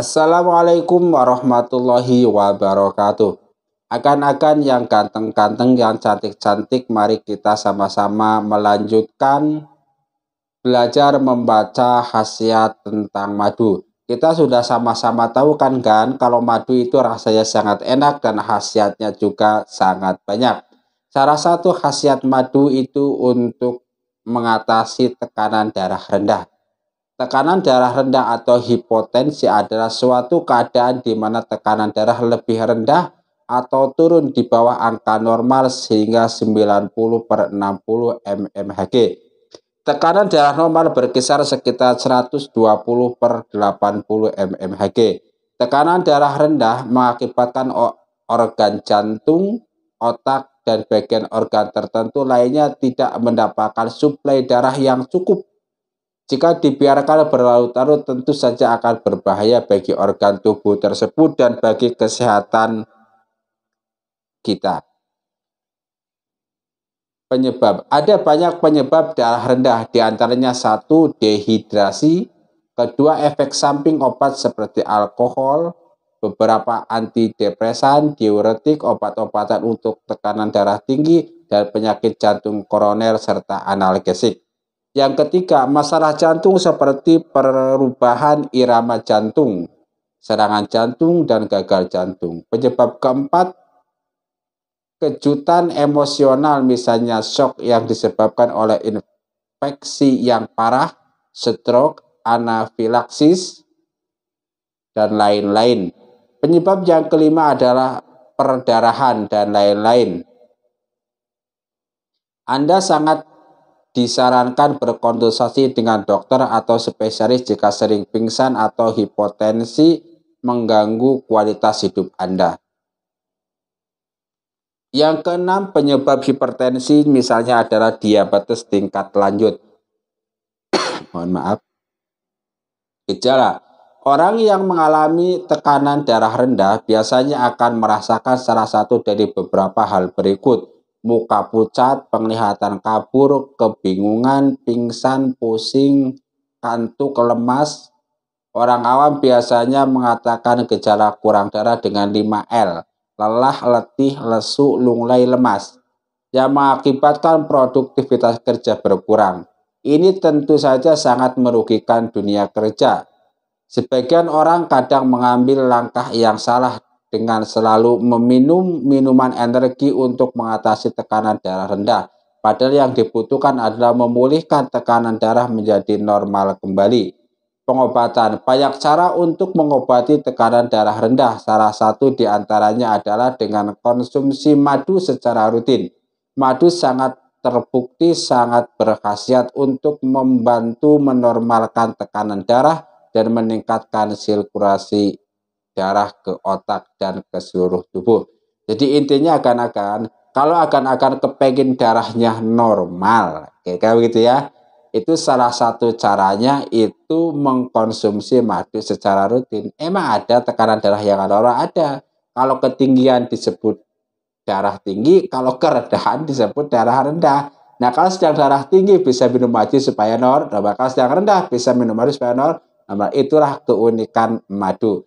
Assalamualaikum warahmatullahi wabarakatuh. Akan-akan yang ganteng-ganteng, yang cantik-cantik, mari kita sama-sama melanjutkan belajar membaca khasiat tentang madu. Kita sudah sama-sama tahu kan kan kalau madu itu rasanya sangat enak dan khasiatnya juga sangat banyak. Salah satu khasiat madu itu untuk mengatasi tekanan darah rendah. Tekanan darah rendah atau hipotensi adalah suatu keadaan di mana tekanan darah lebih rendah atau turun di bawah angka normal sehingga 90 per 60 mmHg. Tekanan darah normal berkisar sekitar 120 per 80 mmHg. Tekanan darah rendah mengakibatkan organ jantung, otak, dan bagian organ tertentu lainnya tidak mendapatkan suplai darah yang cukup jika dibiarkan berlarut-larut tentu saja akan berbahaya bagi organ tubuh tersebut dan bagi kesehatan kita. Penyebab. Ada banyak penyebab darah rendah, diantaranya satu dehidrasi, kedua efek samping obat seperti alkohol, beberapa antidepresan, diuretik, obat-obatan untuk tekanan darah tinggi, dan penyakit jantung koroner serta analgesik. Yang ketiga, masalah jantung seperti perubahan irama jantung, serangan jantung, dan gagal jantung. Penyebab keempat, kejutan emosional misalnya shock yang disebabkan oleh infeksi yang parah, stroke, anafilaksis, dan lain-lain. Penyebab yang kelima adalah perdarahan dan lain-lain. Anda sangat disarankan berkonsultasi dengan dokter atau spesialis jika sering pingsan atau hipotensi mengganggu kualitas hidup Anda. Yang keenam, penyebab hipertensi misalnya adalah diabetes tingkat lanjut. Mohon maaf. Gejala. Orang yang mengalami tekanan darah rendah biasanya akan merasakan salah satu dari beberapa hal berikut muka pucat, penglihatan kabur, kebingungan, pingsan, pusing, kantuk, lemas. Orang awam biasanya mengatakan gejala kurang darah dengan 5L, lelah, letih, lesu, lunglai, lemas, yang mengakibatkan produktivitas kerja berkurang. Ini tentu saja sangat merugikan dunia kerja. Sebagian orang kadang mengambil langkah yang salah dengan selalu meminum minuman energi untuk mengatasi tekanan darah rendah. Padahal yang dibutuhkan adalah memulihkan tekanan darah menjadi normal kembali. Pengobatan banyak cara untuk mengobati tekanan darah rendah. Salah satu diantaranya adalah dengan konsumsi madu secara rutin. Madu sangat terbukti sangat berkhasiat untuk membantu menormalkan tekanan darah dan meningkatkan sirkulasi darah ke otak dan ke seluruh tubuh. Jadi intinya akan-akan kalau akan-akan kepengin darahnya normal, kayak begitu ya. Itu salah satu caranya itu mengkonsumsi madu secara rutin. Emang ada tekanan darah yang normal ada. Kalau ketinggian disebut darah tinggi, kalau kerendahan disebut darah rendah. Nah, kalau sedang darah tinggi bisa minum madu supaya normal, nah, kalau sedang rendah bisa minum madu supaya normal. Nah, itulah keunikan madu.